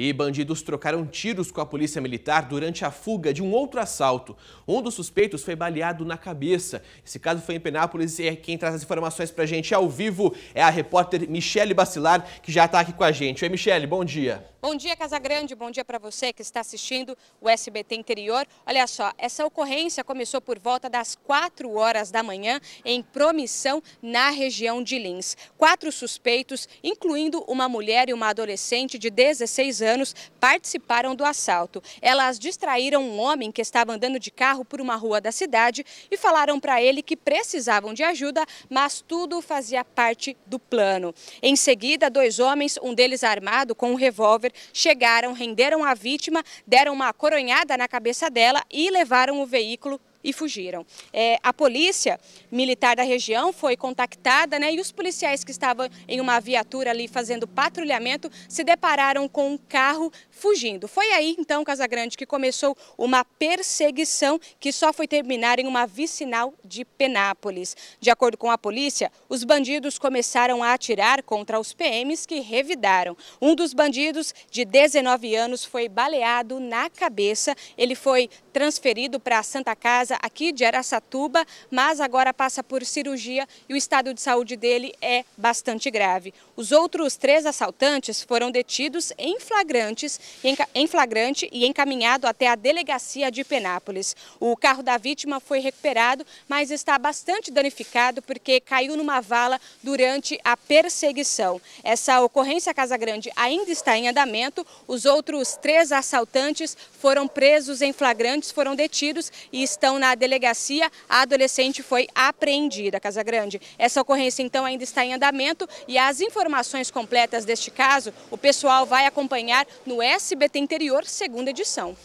E bandidos trocaram tiros com a polícia militar durante a fuga de um outro assalto. Um dos suspeitos foi baleado na cabeça. Esse caso foi em Penápolis e é quem traz as informações para a gente ao vivo é a repórter Michele Bacilar, que já está aqui com a gente. Oi, Michele, bom dia. Bom dia, Casagrande. Bom dia para você que está assistindo o SBT Interior. Olha só, essa ocorrência começou por volta das 4 horas da manhã em Promissão, na região de Lins. Quatro suspeitos, incluindo uma mulher e uma adolescente de 16 anos, anos participaram do assalto. Elas distraíram um homem que estava andando de carro por uma rua da cidade e falaram para ele que precisavam de ajuda, mas tudo fazia parte do plano. Em seguida, dois homens, um deles armado com um revólver, chegaram, renderam a vítima, deram uma coronhada na cabeça dela e levaram o veículo e fugiram. É, a polícia militar da região foi contactada né, e os policiais que estavam em uma viatura ali fazendo patrulhamento se depararam com um carro fugindo. Foi aí então, Casagrande, que começou uma perseguição que só foi terminar em uma vicinal de Penápolis. De acordo com a polícia, os bandidos começaram a atirar contra os PMs que revidaram. Um dos bandidos, de 19 anos, foi baleado na cabeça. Ele foi transferido para a Santa Casa casa aqui de Araçatuba, mas agora passa por cirurgia e o estado de saúde dele é bastante grave. Os outros três assaltantes foram detidos em, flagrantes, em flagrante e encaminhado até a delegacia de Penápolis. O carro da vítima foi recuperado, mas está bastante danificado porque caiu numa vala durante a perseguição. Essa ocorrência Casa Grande ainda está em andamento. Os outros três assaltantes foram presos em flagrantes, foram detidos e estão na delegacia, a adolescente foi apreendida, Casa Grande. Essa ocorrência, então, ainda está em andamento e as informações completas deste caso, o pessoal vai acompanhar no SBT Interior, segunda edição.